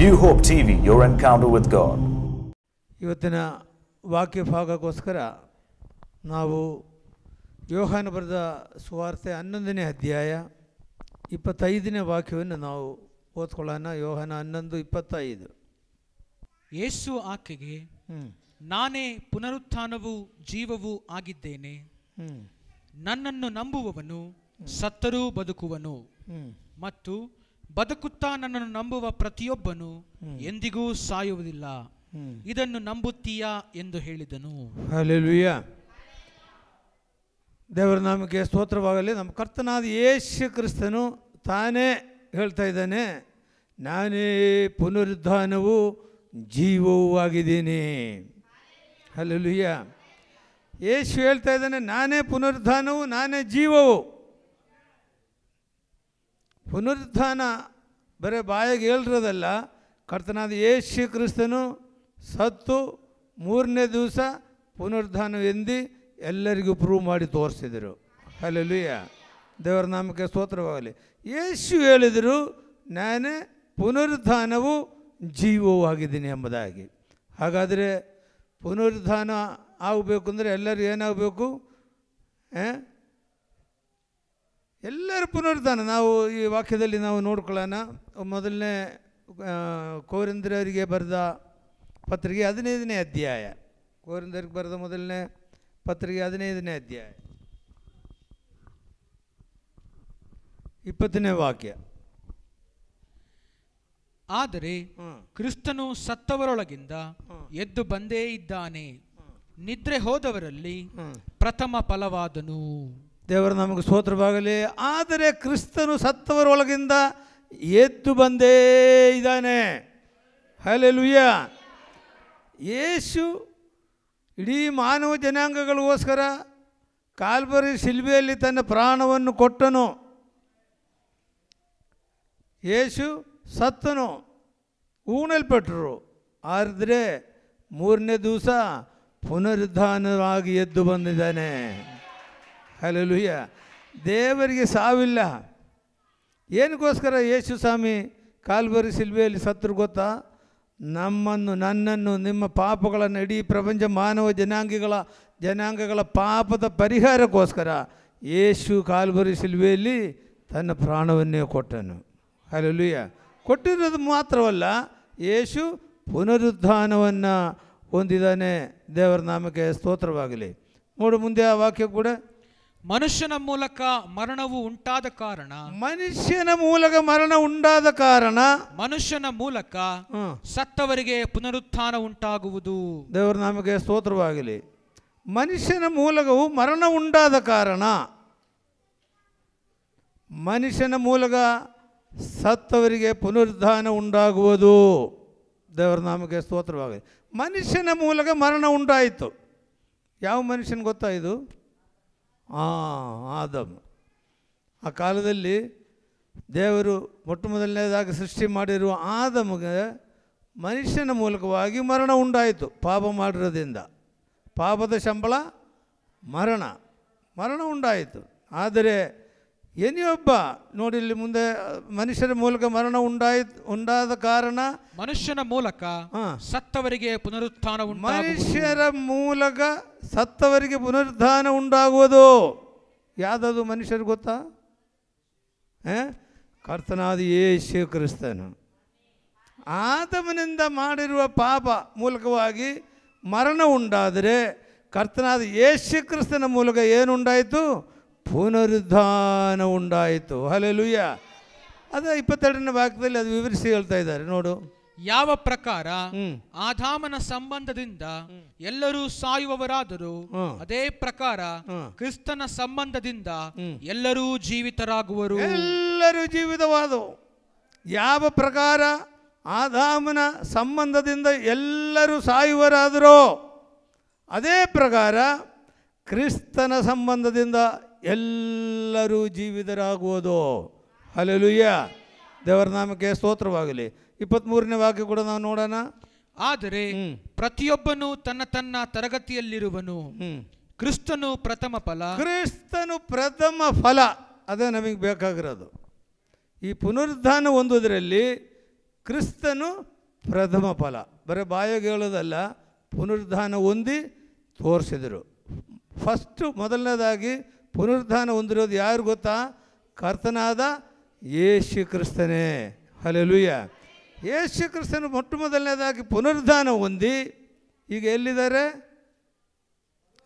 new hope TV your encounter with god ಇವತ್ತಿನ ವಾಕ್ಯ ಭಾಗಕ್ಕೋಸ್ಕರ ನಾವು ಯೋಹಾನ ಬರೆದ ಸುವಾರ್ತೆ ಹನ್ನೊಂದನೇ ಅಧ್ಯಾಯ ಇಪ್ಪತ್ತೈದನೇ ವಾಕ್ಯವನ್ನು ನಾವು ಓದ್ಕೊಳ್ಳೋಣ ಯೋಹಾನ ಹನ್ನೊಂದು ಇಪ್ಪತ್ತೈದು ಯೇಸು ಆಕೆಗೆ ನಾನೇ ಪುನರುತ್ಥಾನವೂ ಜೀವವೂ ಆಗಿದ್ದೇನೆ ನನ್ನನ್ನು ನಂಬುವವನು ಸತ್ತರೂ ಬದುಕುವನು ಮತ್ತು ಬದುಕುತ್ತಾ ನನ್ನನ್ನು ನಂಬುವ ಪ್ರತಿಯೊಬ್ಬನು ಎಂದಿಗೂ ಸಾಯುವುದಿಲ್ಲ ಇದನ್ನು ನಂಬುತ್ತೀಯಾ ಎಂದು ಹೇಳಿದನು ದೇವರ ನಮಗೆ ಸ್ತೋತ್ರವಾಗಲಿ ನಮ್ಮ ಕರ್ತನಾದ ಯೇಸು ಕ್ರಿಸ್ತನು ತಾನೇ ಹೇಳ್ತಾ ಇದ್ದಾನೆ ನಾನೇ ಪುನರುದ್ಧಾನವು ಜೀವವೂ ಆಗಿದ್ದೀನಿ ಅಲ್ಲಲುಯ್ಯ ಯೇಸು ಹೇಳ್ತಾ ಇದ್ದಾನೆ ನಾನೇ ಪುನರುದ್ಧಾನವು ನಾನೇ ಜೀವವು ಪುನರುತ್ಥಾನ ಬರೀ ಬಾಯಿಗೆ ಹೇಳಿರೋದಲ್ಲ ಕರ್ತನಾದ ಯೇಸು ಕ್ರಿಸ್ತನು ಸತ್ತು ಮೂರನೇ ದಿವಸ ಎಂದು ಎಲ್ಲರಿಗೂ ಪ್ರೂವ್ ಮಾಡಿ ತೋರಿಸಿದರು ಅಲ್ಲೂಯ್ಯ ದೇವರ ನಾಮಕ್ಕೆ ಸ್ತೋತ್ರವಾಗಲಿ ಯೇಸು ಹೇಳಿದರು ನಾನೇ ಪುನರುತ್ಥಾನವು ಜೀವವೂ ಆಗಿದ್ದೀನಿ ಎಂಬುದಾಗಿ ಹಾಗಾದರೆ ಪುನರುತ್ಥಾನ ಆಗಬೇಕು ಅಂದರೆ ಎಲ್ಲರೂ ಏನಾಗಬೇಕು ಎಲ್ಲರೂ ಪುನರುದ್ಧಾನ ನಾವು ಈ ವಾಕ್ಯದಲ್ಲಿ ನಾವು ನೋಡ್ಕೊಳ್ಳೋಣ ಮೊದಲನೇ ಕೋರಿಂದ್ರರಿಗೆ ಬರೆದ ಪತ್ರಿಕೆ ಹದಿನೈದನೇ ಅಧ್ಯಾಯ ಕೋರಿಂದ್ರಿಗೆ ಬರೆದ ಮೊದಲನೇ ಪತ್ರಿಕೆ ಹದಿನೈದನೇ ಅಧ್ಯಾಯ ಇಪ್ಪತ್ತನೇ ವಾಕ್ಯ ಆದರೆ ಕ್ರಿಸ್ತನು ಸತ್ತವರೊಳಗಿಂದ ಎದ್ದು ಬಂದೇ ಇದ್ದಾನೆ ನಿದ್ರೆ ಹೋದವರಲ್ಲಿ ಪ್ರಥಮ ಫಲವಾದನು ದೇವರು ನಮಗೆ ಸ್ತೋತ್ರವಾಗಲಿ ಆದರೆ ಕ್ರಿಸ್ತನು ಸತ್ತವರೊಳಗಿಂದ ಎದ್ದು ಬಂದೇ ಇದ್ದಾನೆ ಲುಯ್ಯ ಯೇಸು ಇಡೀ ಮಾನವ ಜನಾಂಗಗಳಿಗೋಸ್ಕರ ಕಾಲ್ಬರಿ ಶಿಲ್ಬೆಯಲ್ಲಿ ತನ್ನ ಪ್ರಾಣವನ್ನು ಕೊಟ್ಟನು ಯೇಸು ಸತ್ತನು ಊಣಲ್ಪಟ್ಟರು ಆದರೆ ಮೂರನೇ ದಿವಸ ಪುನರುದ್ಧಾನವಾಗಿ ಎದ್ದು ಬಂದಿದ್ದಾನೆ ಅಲ್ಲೂಯ್ಯ ದೇವರಿಗೆ ಸಾವಿಲ್ಲ ಏನಕ್ಕೋಸ್ಕರ ಯೇಸು ಸ್ವಾಮಿ ಕಾಲ್ಬರಿ ಸಿಲ್ವೆಯಲ್ಲಿ ಸತ್ರು ಗೊತ್ತಾ ನಮ್ಮನ್ನು ನನ್ನನ್ನು ನಿಮ್ಮ ಪಾಪಗಳನ್ನು ಇಡೀ ಪ್ರಪಂಚ ಮಾನವ ಜನಾಂಗಗಳ ಜನಾಂಗಗಳ ಪಾಪದ ಪರಿಹಾರಕ್ಕೋಸ್ಕರ ಯೇಸು ಕಾಲ್ಬರಿ ಸಿಲ್ವೆಯಲ್ಲಿ ತನ್ನ ಪ್ರಾಣವನ್ನೇ ಕೊಟ್ಟನು ಅಲ್ಲೂಯ್ಯ ಕೊಟ್ಟಿರೋದು ಮಾತ್ರವಲ್ಲ ಯೇಸು ಪುನರುದ್ಧಾನವನ್ನು ಹೊಂದಿದ್ದಾನೆ ದೇವರ ನಾಮಕ್ಕೆ ಸ್ತೋತ್ರವಾಗಲಿ ನೋಡು ಮುಂದೆ ಆ ವಾಕ್ಯ ಕೂಡ ಮನುಷ್ಯನ ಮೂಲಕ ಮರಣವು ಉಂಟಾದ ಕಾರಣ ಮನುಷ್ಯನ ಮೂಲಕ ಮರಣ ಉಂಟಾದ ಕಾರಣ ಮನುಷ್ಯನ ಮೂಲಕ ಸತ್ತವರಿಗೆ ಪುನರುತ್ಥಾನ ಉಂಟಾಗುವುದು ದೇವರ ನಮಗೆ ಸ್ತೋತ್ರವಾಗಲಿ ಮನುಷ್ಯನ ಮೂಲಕವು ಮರಣ ಉಂಟಾದ ಕಾರಣ ಮನುಷ್ಯನ ಮೂಲಕ ಸತ್ತವರಿಗೆ ಪುನರುದ್ಧಾನ ಉಂಟಾಗುವುದು ದೇವರ ನಾಮಕ್ಕೆ ಸ್ತೋತ್ರವಾಗಲಿ ಮನುಷ್ಯನ ಮೂಲಕ ಮರಣ ಉಂಟಾಯಿತು ಯಾವ ಮನುಷ್ಯನ ಗೊತ್ತಾಯಿತು ಆ ಆದಮ್ ಆ ಕಾಲದಲ್ಲಿ ದೇವರು ಮೊಟ್ಟ ಮೊದಲನೇದಾಗಿ ಸೃಷ್ಟಿ ಮಾಡಿರುವ ಆದಮಗೆ ಮನುಷ್ಯನ ಮೂಲಕವಾಗಿ ಮರಣ ಉಂಟಾಯಿತು ಪಾಪ ಮಾಡಿರೋದ್ರಿಂದ ಪಾಪದ ಶಂಬಳ ಮರಣ ಮರಣ ಉಂಟಾಯಿತು ಆದರೆ ಎನಿಯೊಬ್ಬ ನೋಡಿ ಇಲ್ಲಿ ಮುಂದೆ ಮನುಷ್ಯರ ಮೂಲಕ ಮರಣ ಉಂಟಾಯ್ ಉಂಟಾದ ಕಾರಣ ಮನುಷ್ಯನ ಮೂಲಕ ಸತ್ತವರಿಗೆ ಪುನರುತ್ಥಾನ ಮನುಷ್ಯರ ಮೂಲಕ ಸತ್ತವರಿಗೆ ಪುನರುತ್ಥಾನ ಉಂಟಾಗುವುದು ಯಾವುದದು ಮನುಷ್ಯರು ಗೊತ್ತಾ ಕರ್ತನಾದ ಯೇಸು ಕ್ರಿಸ್ತನು ಆತಮನಿಂದ ಮಾಡಿರುವ ಪಾಪ ಮೂಲಕವಾಗಿ ಮರಣ ಉಂಟಾದರೆ ಕರ್ತನಾದ ಯೇಸು ಕ್ರಿಸ್ತನ ಮೂಲಕ ಏನುಂಟಾಯಿತು ಪುನರುದ್ಧಾನ ಉಂಟಾಯಿತು ಹಲೆಲುಯ್ಯ ಅದು ಇಪ್ಪತ್ತೆರಡನೇ ಭಾಗದಲ್ಲಿ ಅದು ವಿವರಿಸಿ ಹೇಳ್ತಾ ಇದ್ದಾರೆ ನೋಡು ಯಾವ ಪ್ರಕಾರ ಆಧಾಮನ ಸಂಬಂಧದಿಂದ ಎಲ್ಲರೂ ಸಾಯುವವರಾದರು ಅದೇ ಪ್ರಕಾರ ಕ್ರಿಸ್ತನ ಸಂಬಂಧದಿಂದ ಎಲ್ಲರೂ ಜೀವಿತರಾಗುವರು ಎಲ್ಲರೂ ಜೀವಿತವಾದವು ಯಾವ ಪ್ರಕಾರ ಆಧಾಮನ ಸಂಬಂಧದಿಂದ ಎಲ್ಲರೂ ಸಾಯುವರಾದರೋ ಅದೇ ಪ್ರಕಾರ ಕ್ರಿಸ್ತನ ಸಂಬಂಧದಿಂದ ಎಲ್ಲರೂ ಜೀವಿತರಾಗುವುದು ಅಲೆಲುಯ್ಯ ದೇವರ ನಾಮಕ್ಕೆ ಸ್ತೋತ್ರವಾಗಲಿ ಮೂರನೇ ವಾಕ್ಯ ಕೂಡ ನಾವು ನೋಡೋಣ ಆದರೆ ಪ್ರತಿಯೊಬ್ಬನು ತನ್ನ ತನ್ನ ತರಗತಿಯಲ್ಲಿರುವನು ಕ್ರಿಸ್ತನು ಪ್ರಥಮ ಫಲ ಕ್ರಿಸ್ತನು ಪ್ರಥಮ ಫಲ ಅದೇ ನಮಗೆ ಬೇಕಾಗಿರೋದು ಈ ಪುನರುದ್ಧಾನ ಹೊಂದುವುದರಲ್ಲಿ ಕ್ರಿಸ್ತನು ಪ್ರಥಮ ಫಲ ಬರೀ ಬಾಯಿಗೆ ಹೇಳೋದಲ್ಲ ಪುನರುದ್ಧಾನ ಹೊಂದಿ ತೋರಿಸಿದರು ಫಸ್ಟು ಮೊದಲನೇದಾಗಿ ಪುನರುದ್ಧಾನ ಹೊಂದಿರೋದು ಯಾರು ಗೊತ್ತಾ ಕರ್ತನಾದ ಯೇಸು ಕ್ರಿಸ್ತನೇ ಹಲಲುಯ್ಯ ಯೇಸು ಕ್ರಿಸ್ತನು ಮೊಟ್ಟ ಮೊದಲನೇದಾಗಿ ಪುನರುದ್ಧಾನ ಹೊಂದಿ ಈಗ ಎಲ್ಲಿದ್ದಾರೆ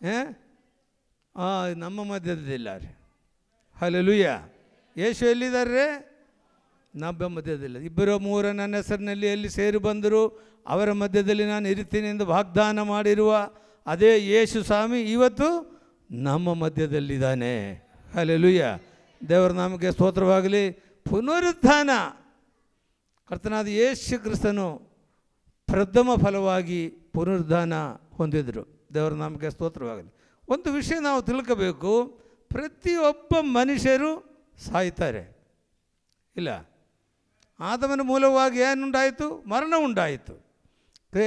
ಹಾಂ ನಮ್ಮ ಮಧ್ಯದಲ್ಲಿಲ್ಲ ರೀ ಹಲಲುಯ್ಯ ಯೇಸು ಎಲ್ಲಿದ್ದಾರೆ ನಮ್ಮ ಮಧ್ಯದಲ್ಲಿ ಇಬ್ಬರು ಮೂರ ನನ್ನ ಹೆಸರಿನಲ್ಲಿ ಎಲ್ಲಿ ಸೇರಿ ಬಂದರು ಅವರ ಮಧ್ಯದಲ್ಲಿ ನಾನು ಇರುತ್ತೇನೆ ಎಂದು ವಾಗ್ದಾನ ಮಾಡಿರುವ ಅದೇ ಯೇಸು ಸ್ವಾಮಿ ಇವತ್ತು ನಮ್ಮ ಮಧ್ಯದಲ್ಲಿದ್ದಾನೆ ಅಲ್ಲೆಲುಯ್ಯ ದೇವರ ನಾಮಕ್ಕೆ ಸ್ತೋತ್ರವಾಗಲಿ ಪುನರುತ್ಥಾನ ಕರ್ತನಾದ ಯೇಸು ಕ್ರಿಸ್ತನು ಪ್ರಥಮ ಫಲವಾಗಿ ಪುನರುದ್ಧಾನ ಹೊಂದಿದರು ದೇವರ ನಾಮಕ್ಕೆ ಸ್ತೋತ್ರವಾಗಲಿ ಒಂದು ವಿಷಯ ನಾವು ತಿಳ್ಕೋಬೇಕು ಪ್ರತಿಯೊಬ್ಬ ಮನುಷ್ಯರು ಸಾಯ್ತಾರೆ ಇಲ್ಲ ಆತಮನ ಮೂಲವಾಗಿ ಏನುಂಟಾಯಿತು ಮರಣ ಉಂಟಾಯಿತು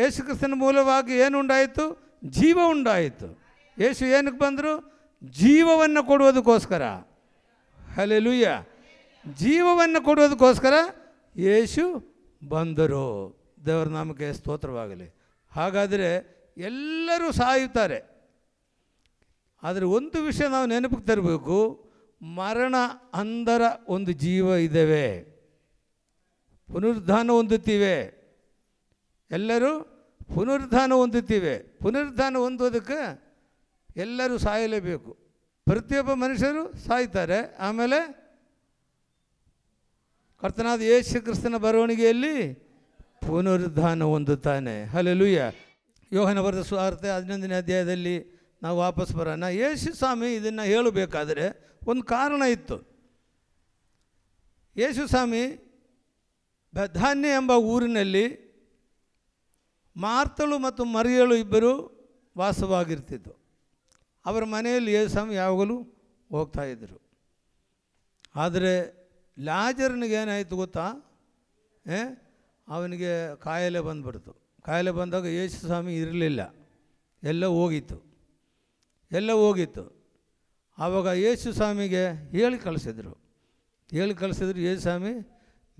ಯೇಸು ಕ್ರಿಸ್ತನ ಮೂಲವಾಗಿ ಏನು ಉಂಟಾಯಿತು ಜೀವ ಉಂಟಾಯಿತು ಯೇಸು ಏನಕ್ಕೆ ಬಂದರು ಜೀವವನ್ನು ಕೊಡುವುದಕ್ಕೋಸ್ಕರ ಲೂಯ್ಯ ಜೀವವನ್ನು ಕೊಡುವುದಕ್ಕೋಸ್ಕರ ಯೇಸು ಬಂದರು ದೇವರ ನಾಮಕ್ಕೆ ಸ್ತೋತ್ರವಾಗಲಿ ಹಾಗಾದರೆ ಎಲ್ಲರೂ ಸಾಯುತ್ತಾರೆ ಆದರೆ ಒಂದು ವಿಷಯ ನಾವು ನೆನಪಿಗೆ ತರಬೇಕು ಮರಣ ಅಂದರ ಒಂದು ಜೀವ ಇದ್ದೇವೆ ಪುನರುದ್ಧಾನ ಹೊಂದುತ್ತೀವಿ ಎಲ್ಲರೂ ಪುನರುದ್ಧಾನ ಹೊಂದುತ್ತೀವಿ ಪುನರುದ್ಧಾನ ಹೊಂದೋದಕ್ಕೆ ಎಲ್ಲರೂ ಸಾಯಲೇಬೇಕು ಪ್ರತಿಯೊಬ್ಬ ಮನುಷ್ಯರು ಸಾಯ್ತಾರೆ ಆಮೇಲೆ ಕರ್ತನಾದ ಯೇಸು ಕ್ರಿಸ್ತನ ಬರವಣಿಗೆಯಲ್ಲಿ ಪುನರುದ್ಧಾನ ಹೊಂದುತ್ತಾನೆ ಹಲಲುಯ್ಯ ಯೋಹನ ಬರೆದ ಸ್ವಾರ್ಥ ಹದಿನೊಂದನೇ ಅಧ್ಯಾಯದಲ್ಲಿ ನಾವು ವಾಪಸ್ ಬರೋಣ ಯೇಸು ಸ್ವಾಮಿ ಇದನ್ನು ಹೇಳಬೇಕಾದ್ರೆ ಒಂದು ಕಾರಣ ಇತ್ತು ಯೇಸು ಸ್ವಾಮಿ ಬಧಾನ್ಯ ಎಂಬ ಊರಿನಲ್ಲಿ ಮಾರ್ತಳು ಮತ್ತು ಮರಿಯಳು ಇಬ್ಬರು ವಾಸವಾಗಿರ್ತಿತ್ತು ಅವರ ಮನೆಯಲ್ಲಿ ಸ್ವಾಮಿ ಯಾವಾಗಲೂ ಹೋಗ್ತಾ ಇದ್ದರು ಆದರೆ ಲಾಜರ್ನಿಗೇನಾಯಿತು ಗೊತ್ತಾ ಅವನಿಗೆ ಕಾಯಿಲೆ ಬಂದುಬಿಡ್ತು ಕಾಯಿಲೆ ಬಂದಾಗ ಯೇಸು ಸ್ವಾಮಿ ಇರಲಿಲ್ಲ ಎಲ್ಲ ಹೋಗಿತ್ತು ಎಲ್ಲ ಹೋಗಿತ್ತು ಆವಾಗ ಯೇಸು ಸ್ವಾಮಿಗೆ ಹೇಳಿ ಕಳಿಸಿದ್ರು ಹೇಳಿ ಕಳಿಸಿದ್ರು ಯೇಸು ಸ್ವಾಮಿ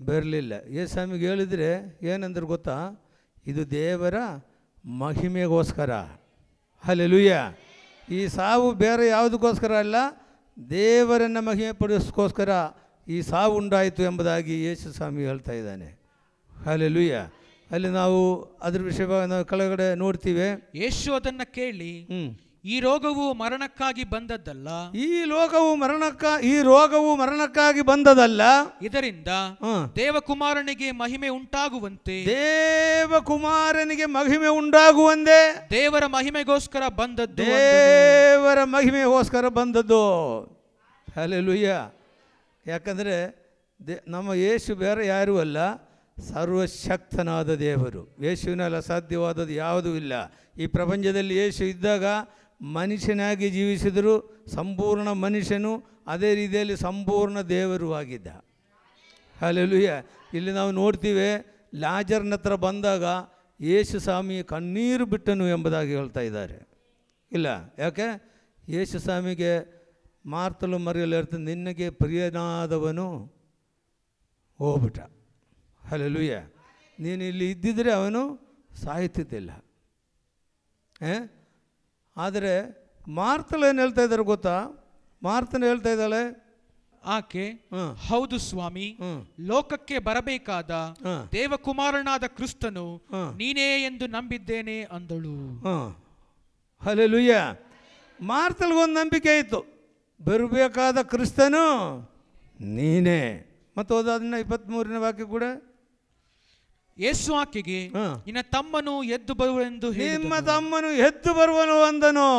ಬರಲಿಲ್ಲ ಯೇಸು ಸ್ವಾಮಿಗೆ ಹೇಳಿದರೆ ಏನಂದ್ರೆ ಗೊತ್ತಾ ಇದು ದೇವರ ಮಹಿಮೆಗೋಸ್ಕರ ಅಲ್ಲೆಲುಯ್ಯ ಈ ಸಾವು ಬೇರೆ ಯಾವುದಕ್ಕೋಸ್ಕರ ಅಲ್ಲ ದೇವರನ್ನು ಮಹಿಮೆ ಪಡಿಸ್ಕೋಸ್ಕರ ಈ ಸಾವು ಉಂಟಾಯಿತು ಎಂಬುದಾಗಿ ಯೇಸು ಸ್ವಾಮಿ ಹೇಳ್ತಾ ಇದ್ದಾನೆ ಅಲ್ಲಿ ಲೂಯ್ಯ ಅಲ್ಲಿ ನಾವು ಅದ್ರ ವಿಷಯವಾಗಿ ನಾವು ಕೆಳಗಡೆ ನೋಡ್ತೀವಿ ಯೇಸು ಅದನ್ನು ಕೇಳಿ ಈ ರೋಗವು ಮರಣಕ್ಕಾಗಿ ಬಂದದ್ದಲ್ಲ ಈ ಲೋಕವು ಮರಣಕ್ಕ ಈ ರೋಗವು ಮರಣಕ್ಕಾಗಿ ಬಂದದಲ್ಲ ಇದರಿಂದ ದೇವಕುಮಾರನಿಗೆ ಮಹಿಮೆ ಉಂಟಾಗುವಂತೆ ದೇವಕುಮಾರನಿಗೆ ಮಹಿಮೆ ಉಂಟಾಗುವಂತೆ ದೇವರ ಮಹಿಮೆಗೋಸ್ಕರ ಬಂದದ್ದು ದೇವರ ಮಹಿಮೆಗೋಸ್ಕರ ಬಂದದ್ದು ಅಲ್ಲೆಲ್ಲುಯ್ಯ ಯಾಕಂದರೆ ಯಾಕಂದ್ರೆ ನಮ್ಮ ಯೇಸು ಬೇರೆ ಯಾರೂ ಅಲ್ಲ ಸರ್ವಶಕ್ತನಾದ ದೇವರು ಯೇಸುವಿನಲ್ಲಿ ಅಸಾಧ್ಯವಾದದ್ದು ಯಾವುದೂ ಇಲ್ಲ ಈ ಪ್ರಪಂಚದಲ್ಲಿ ಯೇಸು ಇದ್ದಾಗ ಮನುಷ್ಯನಾಗಿ ಜೀವಿಸಿದರೂ ಸಂಪೂರ್ಣ ಮನುಷ್ಯನು ಅದೇ ರೀತಿಯಲ್ಲಿ ಸಂಪೂರ್ಣ ದೇವರು ಆಗಿದ್ದ ಅಲ್ಲೆಲುಯ್ಯ ಇಲ್ಲಿ ನಾವು ನೋಡ್ತೀವಿ ಲಾಜರ್ನ ಹತ್ರ ಬಂದಾಗ ಯೇಸು ಸ್ವಾಮಿ ಕಣ್ಣೀರು ಬಿಟ್ಟನು ಎಂಬುದಾಗಿ ಹೇಳ್ತಾ ಇದ್ದಾರೆ ಇಲ್ಲ ಯಾಕೆ ಯೇಸು ಸ್ವಾಮಿಗೆ ಮಾರ್ತಲು ಇರ್ತದೆ ನಿನ್ನಗೆ ಪ್ರಿಯನಾದವನು ಹೋಗ್ಬಿಟ್ಟ ಅಲ್ಲೆಲುಯ್ಯ ನೀನು ಇಲ್ಲಿ ಇದ್ದಿದ್ರೆ ಅವನು ಸಾಯ್ತಿದ್ದಿಲ್ಲ ಆದರೆ ಮಾರ್ತಲ್ ಏನು ಹೇಳ್ತಾ ಇದ್ದಾರೆ ಗೊತ್ತಾ ಮಾರ್ತನ ಹೇಳ್ತಾ ಇದ್ದಾಳೆ ಆಕೆ ಹೌದು ಸ್ವಾಮಿ ಲೋಕಕ್ಕೆ ಬರಬೇಕಾದ ದೇವಕುಮಾರನಾದ ಕ್ರಿಸ್ತನು ನೀನೇ ಎಂದು ನಂಬಿದ್ದೇನೆ ಅಂದಳು ಹಲೇ ಲುಯ್ಯ ಮಾರ್ತಲ್ಗೊಂದು ನಂಬಿಕೆ ಇತ್ತು ಬರಬೇಕಾದ ಕ್ರಿಸ್ತನು ನೀನೇ ಮತ್ತು ಅದನ್ನು ಇಪ್ಪತ್ತ್ಮೂರನೇ ವಾಕ್ಯ ಕೂಡ ಯೇಸು ಆಕೆಗೆ ನಿನ್ನ ತಮ್ಮನು ಎದ್ದು ಬರುವೆಂದು ನಿಮ್ಮ ತಮ್ಮನು ಎದ್ದು ಬರುವನು ಅಂದನು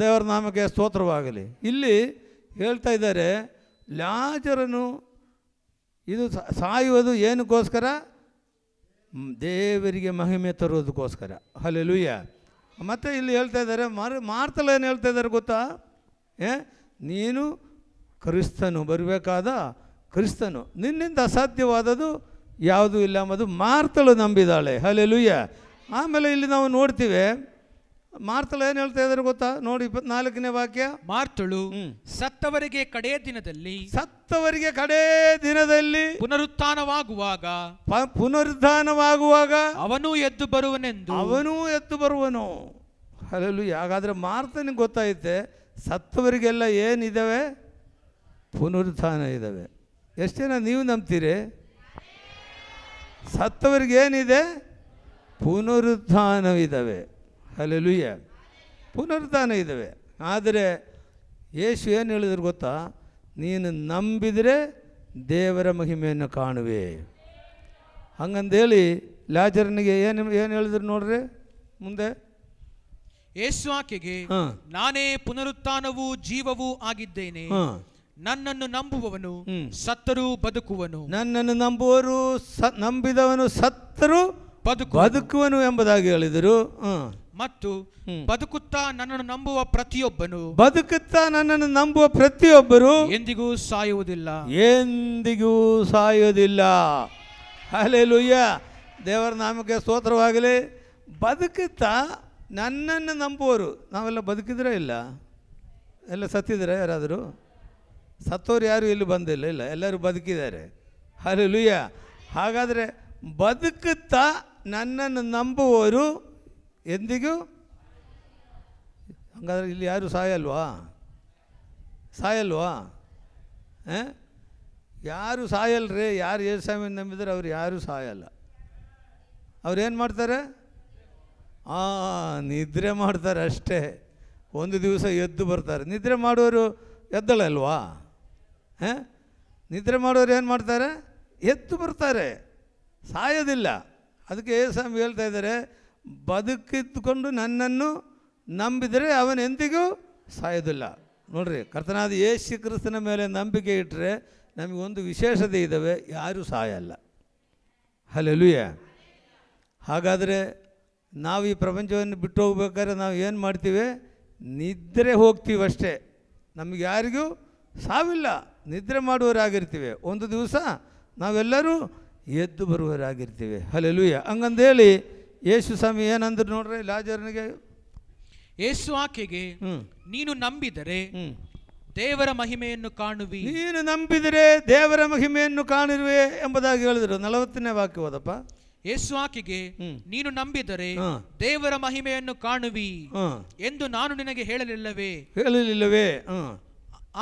ದೇವರ ನಾಮಕ್ಕೆ ಸ್ತೋತ್ರವಾಗಲಿ ಇಲ್ಲಿ ಹೇಳ್ತಾ ಇದ್ದಾರೆ ಲಾಜರನು ಇದು ಸಾಯುವುದು ಏನಕ್ಕೋಸ್ಕರ ದೇವರಿಗೆ ಮಹಿಮೆ ತರೋದಕ್ಕೋಸ್ಕರ ಹಲಲುಯ್ಯ ಮತ್ತು ಇಲ್ಲಿ ಹೇಳ್ತಾ ಇದ್ದಾರೆ ಮಾರ್ ಮಾರ್ತಲ ಏನು ಹೇಳ್ತಾ ಇದ್ದಾರೆ ಗೊತ್ತಾ ಏ ನೀನು ಕ್ರಿಸ್ತನು ಬರಬೇಕಾದ ಕ್ರಿಸ್ತನು ನಿನ್ನಿಂದ ಅಸಾಧ್ಯವಾದದ್ದು ಯಾವುದೂ ಇಲ್ಲ ಎಂಬುದು ಮಾರ್ತಳು ನಂಬಿದಾಳೆ ಲೂಯ್ಯ ಆಮೇಲೆ ಇಲ್ಲಿ ನಾವು ನೋಡ್ತೀವಿ ಮಾರ್ತಳು ಏನು ಹೇಳ್ತಾ ಇದ್ದಾರೆ ಗೊತ್ತಾ ನೋಡಿ ಇಪ್ಪತ್ನಾಲ್ಕನೇ ವಾಕ್ಯ ಮಾರ್ತಳು ಸತ್ತವರಿಗೆ ಕಡೇ ದಿನದಲ್ಲಿ ಸತ್ತವರಿಗೆ ಕಡೇ ದಿನದಲ್ಲಿ ಪುನರುತ್ಥಾನವಾಗುವಾಗ ಪುನರುತ್ಥಾನವಾಗುವಾಗ ಅವನು ಎದ್ದು ಬರುವನೆಂದು ಅವನು ಎದ್ದು ಬರುವನು ಅಲ್ಲೂ ಹಾಗಾದ್ರೆ ಮಾರ್ತನಿಗೆ ಗೊತ್ತಾಯುತ್ತೆ ಸತ್ತವರಿಗೆಲ್ಲ ಏನಿದಾವೆ ಪುನರುತ್ಥಾನ ಇದ್ದಾವೆ ಎಷ್ಟು ನೀವು ನಂಬ್ತೀರಿ ಸತ್ತವರಿಗೇನಿದೆ ಪುನರುತ್ಥಾನವಿದ್ದಾವೆ ಅಲ್ಲೆಲುಯ್ಯ ಪುನರುತ್ಥಾನ ಇದ್ದಾವೆ ಆದರೆ ಯೇಸು ಏನು ಹೇಳಿದ್ರು ಗೊತ್ತಾ ನೀನು ನಂಬಿದರೆ ದೇವರ ಮಹಿಮೆಯನ್ನು ಕಾಣುವೆ ಹಂಗಂದೇಳಿ ಲಾಜರನಿಗೆ ಏನು ಏನು ಹೇಳಿದ್ರು ನೋಡ್ರಿ ಮುಂದೆ ಯೇಸು ಆಕೆಗೆ ನಾನೇ ಪುನರುತ್ಥಾನವೂ ಜೀವವೂ ಆಗಿದ್ದೇನೆ ನನ್ನನ್ನು ನಂಬುವವನು ಸತ್ತರೂ ಬದುಕುವನು ನನ್ನನ್ನು ನಂಬುವರು ನಂಬಿದವನು ಸತ್ತರೂ ಬದುಕು ಬದುಕುವನು ಎಂಬುದಾಗಿ ಹೇಳಿದರು ಮತ್ತು ಬದುಕುತ್ತಾ ನನ್ನನ್ನು ನಂಬುವ ಪ್ರತಿಯೊಬ್ಬನು ಬದುಕುತ್ತಾ ನನ್ನನ್ನು ನಂಬುವ ಪ್ರತಿಯೊಬ್ಬರು ಎಂದಿಗೂ ಸಾಯುವುದಿಲ್ಲ ಎಂದಿಗೂ ಸಾಯುವುದಿಲ್ಲ ಅಲೆ ಲುಯ್ಯ ದೇವರ ನಾಮಕ್ಕೆ ಸ್ತೋತ್ರವಾಗಲಿ ಬದುಕುತ್ತಾ ನನ್ನನ್ನು ನಂಬುವರು ನಾವೆಲ್ಲ ಬದುಕಿದ್ರೆ ಇಲ್ಲ ಎಲ್ಲ ಸತ್ತಿದ್ರೆ ಯಾರಾದರೂ ಸತ್ತೋರು ಯಾರೂ ಇಲ್ಲಿ ಬಂದಿಲ್ಲ ಇಲ್ಲ ಎಲ್ಲರೂ ಬದುಕಿದ್ದಾರೆ ಅಲ್ಲಿ ಲುಯ್ಯ ಹಾಗಾದರೆ ಬದುಕುತ್ತಾ ನನ್ನನ್ನು ನಂಬುವವರು ಎಂದಿಗೂ ಹಾಗಾದ್ರೆ ಇಲ್ಲಿ ಯಾರು ಸಾಯಲ್ವಾ ಸಾಯಲ್ವಾ ಹಾಂ ಯಾರು ಸಾಯಲ್ರಿ ಯಾರು ಏ ಸ್ವಾಮಿ ನಂಬಿದ್ರೆ ಅವ್ರು ಯಾರೂ ಸಾಯಲ್ಲ ಅವ್ರೇನು ಮಾಡ್ತಾರೆ ಆ ನಿದ್ರೆ ಮಾಡ್ತಾರೆ ಅಷ್ಟೇ ಒಂದು ದಿವಸ ಎದ್ದು ಬರ್ತಾರೆ ನಿದ್ರೆ ಮಾಡೋರು ಎದ್ದಳಲ್ವಾ ನಿದ್ರೆ ಮಾಡೋರು ಏನು ಮಾಡ್ತಾರೆ ಎತ್ತು ಬರ್ತಾರೆ ಸಾಯೋದಿಲ್ಲ ಅದಕ್ಕೆ ಸ್ವಾಮಿ ಹೇಳ್ತಾ ಇದ್ದಾರೆ ಬದುಕಿದ್ದುಕೊಂಡು ನನ್ನನ್ನು ನಂಬಿದರೆ ಎಂದಿಗೂ ಸಾಯೋದಿಲ್ಲ ನೋಡ್ರಿ ಕರ್ತನಾದ ಯೇಸು ಕ್ರಿಸ್ತನ ಮೇಲೆ ನಂಬಿಕೆ ಇಟ್ಟರೆ ನಮಗೊಂದು ವಿಶೇಷತೆ ಇದ್ದಾವೆ ಯಾರೂ ಸಾಯಲ್ಲ ಅಲ್ಲೆಲುಯ ಹಾಗಾದರೆ ನಾವು ಈ ಪ್ರಪಂಚವನ್ನು ಬಿಟ್ಟು ಹೋಗ್ಬೇಕಾದ್ರೆ ನಾವು ಏನು ಮಾಡ್ತೀವಿ ನಿದ್ರೆ ಹೋಗ್ತೀವಷ್ಟೇ ನಮಗೆ ಯಾರಿಗೂ ಸಾವಿಲ್ಲ ನಿದ್ರೆ ಮಾಡುವರಾಗಿರ್ತೀವಿ ಒಂದು ದಿವಸ ನಾವೆಲ್ಲರೂ ಎದ್ದು ಬರುವವರಾಗಿರ್ತೀವಿ ಅಲ್ಲೆಲ್ಲೂಯ್ಯ ಹಂಗಂದೇಳಿ ಯೇಸು ಸ್ವಾಮಿ ಏನಂದ್ರೆ ನೋಡ್ರಿ ಲಾಜರ್ನಿಗೆ ಯೇಸು ಆಕೆಗೆ ನೀನು ನಂಬಿದರೆ ದೇವರ ಮಹಿಮೆಯನ್ನು ಕಾಣುವಿ ನೀನು ನಂಬಿದರೆ ದೇವರ ಮಹಿಮೆಯನ್ನು ಕಾಣಿರುವೆ ಎಂಬುದಾಗಿ ಹೇಳಿದರು ನಲವತ್ತನೇ ವಾಕ್ಯ ಹೋದಪ್ಪ ಯೇಸು ಆಕೆಗೆ ನೀನು ನಂಬಿದರೆ ದೇವರ ಮಹಿಮೆಯನ್ನು ಕಾಣುವಿ ಎಂದು ನಾನು ನಿನಗೆ ಹೇಳಲಿಲ್ಲವೇ ಹೇಳಲಿಲ್ಲವೇ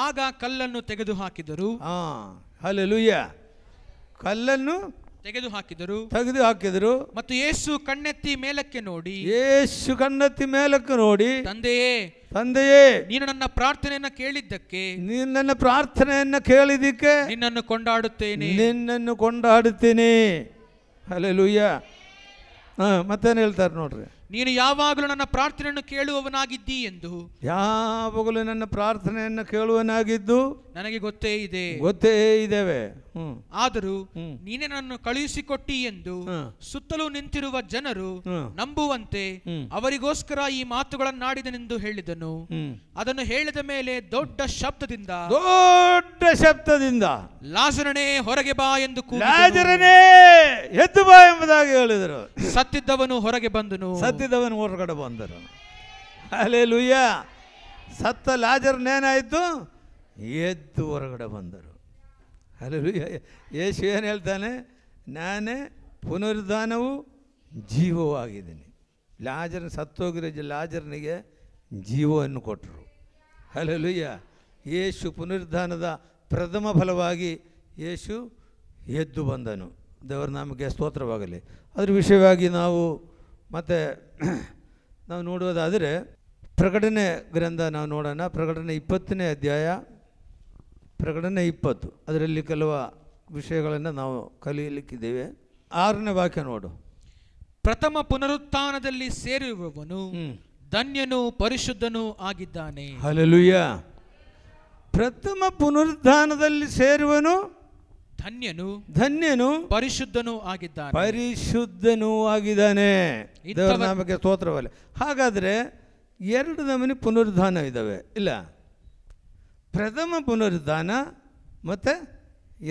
ಆಗ ಕಲ್ಲನ್ನು ತೆಗೆದು ಹಾಕಿದರು ಹಲಲುಯ್ಯ ಕಲ್ಲನ್ನು ತೆಗೆದು ಹಾಕಿದರು ತೆಗೆದು ಹಾಕಿದರು ಮತ್ತು ಯೇಸು ಕಣ್ಣೆತ್ತಿ ಮೇಲಕ್ಕೆ ನೋಡಿ ಯೇಸು ಕಣ್ಣೆತ್ತಿ ಮೇಲಕ್ಕೆ ನೋಡಿ ತಂದೆಯೇ ತಂದೆಯೇ ನೀನು ನನ್ನ ಪ್ರಾರ್ಥನೆಯನ್ನ ಕೇಳಿದ್ದಕ್ಕೆ ನೀನು ನನ್ನ ಪ್ರಾರ್ಥನೆಯನ್ನ ಕೇಳಿದಕ್ಕೆ ನಿನ್ನನ್ನು ಕೊಂಡಾಡುತ್ತೇನೆ ನಿನ್ನನ್ನು ಕೊಂಡಾಡುತ್ತೇನೆ ಲೂಯ್ಯ ಹಾಂ ಮತ್ತೇನು ಹೇಳ್ತಾರೆ ನೋಡ್ರಿ ನೀನು ಯಾವಾಗಲೂ ನನ್ನ ಪ್ರಾರ್ಥನೆಯನ್ನು ಕೇಳುವವನಾಗಿದ್ದಿ ಎಂದು ಯಾವಾಗಲೂ ನನ್ನ ಪ್ರಾರ್ಥನೆಯನ್ನು ಕೇಳುವನಾಗಿದ್ದು ನನಗೆ ಗೊತ್ತೇ ಇದೆ ಗೊತ್ತೇ ಇದ್ದೇವೆ ಆದರೂ ನೀನೇ ನನ್ನನ್ನು ಕಳುಹಿಸಿಕೊಟ್ಟಿ ಎಂದು ಸುತ್ತಲೂ ನಿಂತಿರುವ ಜನರು ನಂಬುವಂತೆ ಅವರಿಗೋಸ್ಕರ ಈ ಮಾತುಗಳನ್ನಾಡಿದನೆಂದು ಹೇಳಿದನು ಅದನ್ನು ಹೇಳಿದ ಮೇಲೆ ದೊಡ್ಡ ಶಬ್ದದಿಂದ ದೊಡ್ಡ ಶಬ್ದದಿಂದ ಲಾಸರನೇ ಹೊರಗೆ ಬಾ ಎಂದು ಎದ್ದು ಬಾ ಎಂಬುದಾಗಿ ಹೇಳಿದರು ಸತ್ತಿದ್ದವನು ಹೊರಗೆ ಬಂದನು ಸತ್ತಿದ್ದವನು ಹೊರಗಡೆ ಬಂದರು ಅಲೇ ಲುಯ್ಯ ಸತ್ತ ಲಾಜರ್ನೇನಾಯಿತು ಎದ್ದು ಹೊರಗಡೆ ಬಂದರು ಅಲೇ ಲುಯ್ಯ ಯೇಸು ಏನು ಹೇಳ್ತಾನೆ ನಾನೇ ಪುನರುದ್ಧಾನವು ಆಗಿದ್ದೀನಿ ಲಾಜರ್ ಸತ್ತೋಗಿರೋ ಲಾಜರ್ನಿಗೆ ಜೀವವನ್ನು ಕೊಟ್ಟರು ಅಲ್ಲಲುಯ್ಯ ಯೇಸು ಪುನರುದ್ಧಾನದ ಪ್ರಥಮ ಫಲವಾಗಿ ಯೇಸು ಎದ್ದು ಬಂದನು ದೇವರ ನಮಗೆ ಸ್ತೋತ್ರವಾಗಲಿ ಅದ್ರ ವಿಷಯವಾಗಿ ನಾವು ಮತ್ತು ನಾವು ನೋಡೋದಾದರೆ ಪ್ರಕಟಣೆ ಗ್ರಂಥ ನಾವು ನೋಡೋಣ ಪ್ರಕಟಣೆ ಇಪ್ಪತ್ತನೇ ಅಧ್ಯಾಯ ಪ್ರಕಟಣೆ ಇಪ್ಪತ್ತು ಅದರಲ್ಲಿ ಕೆಲವು ವಿಷಯಗಳನ್ನು ನಾವು ಕಲಿಯಲಿಕ್ಕಿದ್ದೇವೆ ಆರನೇ ವಾಕ್ಯ ನೋಡು ಪ್ರಥಮ ಪುನರುತ್ಥಾನದಲ್ಲಿ ಸೇರಿರುವವನು ಧನ್ಯನು ಪರಿಶುದ್ಧನೂ ಆಗಿದ್ದಾನೆ ಹಲಲುಯ್ಯ ಪ್ರಥಮ ಪುನರುತ್ಥಾನದಲ್ಲಿ ಸೇರುವನು ಧನ್ಯನು ಧನ್ಯನು ಪರಿಶುದ್ಧನೂ ಆಗಿದ್ದಾನೆ ಪರಿಶುದ್ಧನೂ ಆಗಿದ್ದಾನೆ ನಮಗೆ ಸ್ತೋತ್ರವಲ್ಲ ಹಾಗಾದ್ರೆ ಎರಡು ನಮನೆ ಪುನರುದ್ಧಾನ ಇದ್ದಾವೆ ಇಲ್ಲ ಪ್ರಥಮ ಪುನರುದ್ಧಾನ ಮತ್ತೆ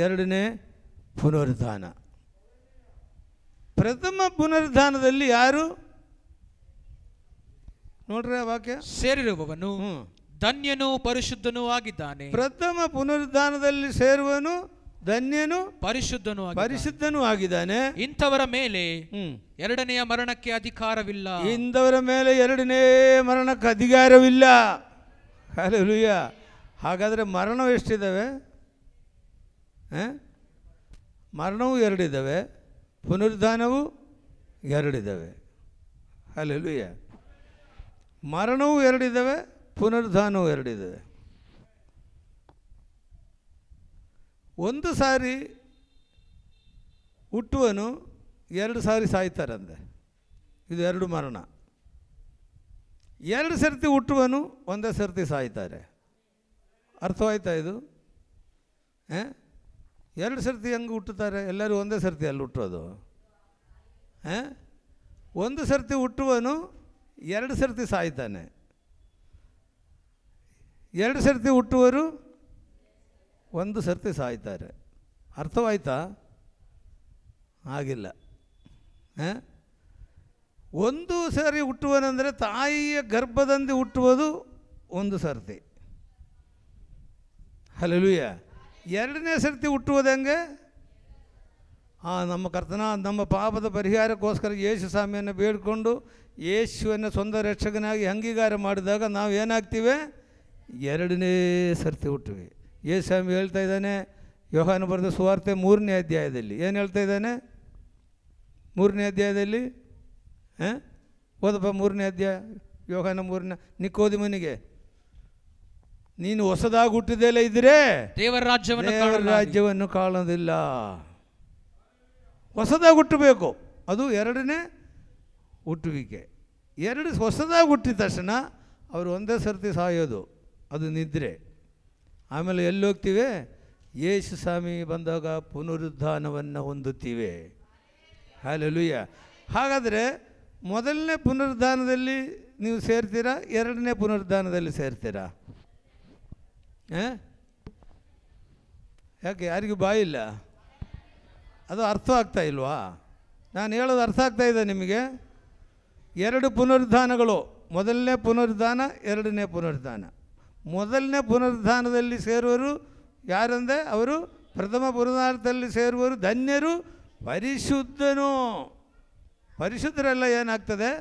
ಎರಡನೇ ಪುನರುದ್ಧಾನ ಪ್ರಥಮ ಪುನರುದ್ಧಾನದಲ್ಲಿ ಯಾರು ನೋಡ್ರಿ ವಾಕ್ಯ ಸೇರಿರುವವನು ಧನ್ಯನು ಪರಿಶುದ್ಧನೂ ಆಗಿದ್ದಾನೆ ಪ್ರಥಮ ಪುನರುದ್ಧಾನದಲ್ಲಿ ಸೇರುವನು ಧನ್ಯನು ಪರಿಶುದ್ಧನು ಪರಿಶುದ್ಧನೂ ಆಗಿದ್ದಾನೆ ಇಂಥವರ ಮೇಲೆ ಎರಡನೆಯ ಮರಣಕ್ಕೆ ಅಧಿಕಾರವಿಲ್ಲ ಇಂಥವರ ಮೇಲೆ ಎರಡನೇ ಮರಣಕ್ಕೆ ಅಧಿಕಾರವಿಲ್ಲ ಅಲ್ಲೂಯ್ಯ ಹಾಗಾದರೆ ಮರಣವು ಎಷ್ಟಿದ್ದಾವೆ ಮರಣವು ಎರಡಿದ್ದಾವೆ ಪುನರುದ್ಧಾನವು ಎರಡಿದ್ದಾವೆ ಅಲ್ಲೂಯ್ಯ ಮರಣವು ಎರಡಿದ್ದಾವೆ ಪುನರುದ್ಧಾನವು ಎರಡಿದ್ದಾವೆ ಒಂದು ಸಾರಿ ಹುಟ್ಟುವನು ಎರಡು ಸಾರಿ ಸಾಯ್ತಾರಂದೆ ಇದು ಎರಡು ಮರಣ ಎರಡು ಸರ್ತಿ ಹುಟ್ಟುವನು ಒಂದೇ ಸರ್ತಿ ಸಾಯ್ತಾರೆ ಅರ್ಥವಾಯ್ತಾ ಇದು ಎರಡು ಸರ್ತಿ ಹೆಂಗೆ ಹುಟ್ಟುತ್ತಾರೆ ಎಲ್ಲರೂ ಒಂದೇ ಸರ್ತಿ ಅಲ್ಲಿ ಹುಟ್ಟೋದು ಒಂದು ಸರ್ತಿ ಹುಟ್ಟುವನು ಎರಡು ಸರ್ತಿ ಸಾಯ್ತಾನೆ ಎರಡು ಸರ್ತಿ ಹುಟ್ಟುವರು ಒಂದು ಸರ್ತಿ ಸಾಯ್ತಾರೆ ಅರ್ಥವಾಯ್ತಾ ಆಗಿಲ್ಲ ಒಂದು ಸಾರಿ ಹುಟ್ಟುವನೆಂದರೆ ತಾಯಿಯ ಗರ್ಭದಂದು ಹುಟ್ಟುವುದು ಒಂದು ಸರ್ತಿ ಹಲಲುಯ್ಯ ಎರಡನೇ ಸರ್ತಿ ಹೆಂಗೆ ಹಾಂ ನಮ್ಮ ಕರ್ತನ ನಮ್ಮ ಪಾಪದ ಪರಿಹಾರಕ್ಕೋಸ್ಕರ ಯೇಸು ಸ್ವಾಮಿಯನ್ನು ಬೇಡಿಕೊಂಡು ಯೇಸುವನ್ನು ಸ್ವಂತ ರಕ್ಷಕನಾಗಿ ಅಂಗೀಕಾರ ಮಾಡಿದಾಗ ನಾವು ಏನಾಗ್ತೀವಿ ಎರಡನೇ ಸರ್ತಿ ಹುಟ್ಟುವೆ ಯೇಸ್ವಾಮಿ ಹೇಳ್ತಾ ಇದ್ದಾನೆ ಯೋಹಾನ ಬರೆದ ಸುವಾರ್ತೆ ಮೂರನೇ ಅಧ್ಯಾಯದಲ್ಲಿ ಏನು ಹೇಳ್ತಾ ಇದ್ದಾನೆ ಮೂರನೇ ಅಧ್ಯಾಯದಲ್ಲಿ ಹಾಂ ಓದಪ್ಪ ಮೂರನೇ ಅಧ್ಯಾಯ ಯೋಗಾನ ಮೂರನೇ ನಿಕ್ಕೋದಿ ಮನೆಗೆ ನೀನು ಹೊಸದಾಗಿ ಹುಟ್ಟಿದೆಲ್ಲ ಇದ್ರೆ ದೇವರ ರಾಜ್ಯವನ್ನು ದೇವರ ರಾಜ್ಯವನ್ನು ಕಾಣೋದಿಲ್ಲ ಹೊಸದಾಗಿ ಹುಟ್ಟಬೇಕು ಅದು ಎರಡನೇ ಹುಟ್ಟುವಿಕೆ ಎರಡು ಹೊಸದಾಗಿ ಹುಟ್ಟಿದ ತಕ್ಷಣ ಅವರು ಒಂದೇ ಸರ್ತಿ ಸಾಯೋದು ಅದು ನಿದ್ರೆ ಆಮೇಲೆ ಎಲ್ಲಿ ಹೋಗ್ತೀವಿ ಯೇಸು ಸ್ವಾಮಿ ಬಂದಾಗ ಪುನರುದ್ಧಾನವನ್ನು ಹೊಂದುತ್ತೀವಿ ಹಾಲೆಲುಯ್ಯ ಹಾಗಾದರೆ ಮೊದಲನೇ ಪುನರುದ್ಧಾನದಲ್ಲಿ ನೀವು ಸೇರ್ತೀರಾ ಎರಡನೇ ಪುನರುದ್ಧಾನದಲ್ಲಿ ಸೇರ್ತೀರಾ ಯಾಕೆ ಯಾರಿಗೂ ಬಾಯಿಲ್ಲ ಅದು ಅರ್ಥ ಆಗ್ತಾ ಇಲ್ವಾ ನಾನು ಹೇಳೋದು ಅರ್ಥ ಆಗ್ತಾ ಇದೆ ನಿಮಗೆ ಎರಡು ಪುನರುದ್ಧಾನಗಳು ಮೊದಲನೇ ಪುನರುದ್ಧಾನ ಎರಡನೇ ಪುನರುದ್ಧಾನ ಮೊದಲನೇ ಪುನರುದ್ಧಾನದಲ್ಲಿ ಸೇರುವರು ಯಾರೆಂದರೆ ಅವರು ಪ್ರಥಮ ಪುನರುದ್ಧಾನದಲ್ಲಿ ಸೇರುವರು ಧನ್ಯರು ಪರಿಶುದ್ಧನೋ ಪರಿಶುದ್ಧರೆಲ್ಲ ಏನಾಗ್ತದೆ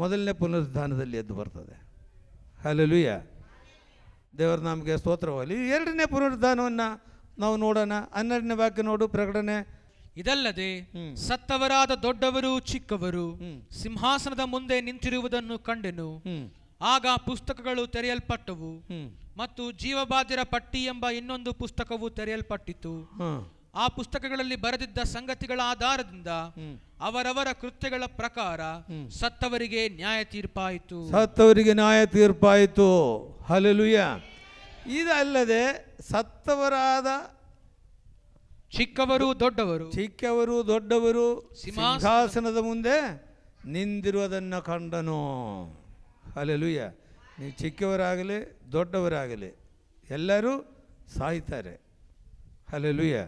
ಮೊದಲನೇ ಪುನರುದ್ಧಾನದಲ್ಲಿ ಎದ್ದು ಬರ್ತದೆ ಹಲಲುಯ್ಯ ದೇವರ ನಮಗೆ ಸ್ತೋತ್ರವಾಗಲಿ ಎರಡನೇ ಪುನರುದ್ಧಾನವನ್ನು ನಾವು ನೋಡೋಣ ಹನ್ನೆರಡನೇ ವಾಕ್ಯ ನೋಡು ಪ್ರಕಟಣೆ ಇದಲ್ಲದೆ ಸತ್ತವರಾದ ದೊಡ್ಡವರು ಚಿಕ್ಕವರು ಸಿಂಹಾಸನದ ಮುಂದೆ ನಿಂತಿರುವುದನ್ನು ಕಂಡೆನು ಆಗ ಪುಸ್ತಕಗಳು ತೆರೆಯಲ್ಪಟ್ಟವು ಮತ್ತು ಜೀವಬಾಧ್ಯರ ಪಟ್ಟಿ ಎಂಬ ಇನ್ನೊಂದು ಪುಸ್ತಕವು ತೆರೆಯಲ್ಪಟ್ಟಿತು ಆ ಪುಸ್ತಕಗಳಲ್ಲಿ ಬರೆದಿದ್ದ ಸಂಗತಿಗಳ ಆಧಾರದಿಂದ ಅವರವರ ಕೃತ್ಯಗಳ ಪ್ರಕಾರ ಸತ್ತವರಿಗೆ ನ್ಯಾಯ ತೀರ್ಪಾಯಿತು ಸತ್ತವರಿಗೆ ನ್ಯಾಯ ತೀರ್ಪಾಯಿತು ಹಲಲುಯ ಇದಲ್ಲದೆ ಸತ್ತವರಾದ ಚಿಕ್ಕವರು ದೊಡ್ಡವರು ಚಿಕ್ಕವರು ದೊಡ್ಡವರು ಸಿಂಹಾಸನದ ಮುಂದೆ ನಿಂದಿರುವುದನ್ನು ಕಂಡನು ಅಲ್ಲೆಲುಯ್ಯ ನೀವು ಚಿಕ್ಕವರಾಗಲಿ ದೊಡ್ಡವರಾಗಲಿ ಎಲ್ಲರೂ ಸಾಯ್ತಾರೆ ಅಲ್ಲೆಲುಯ್ಯ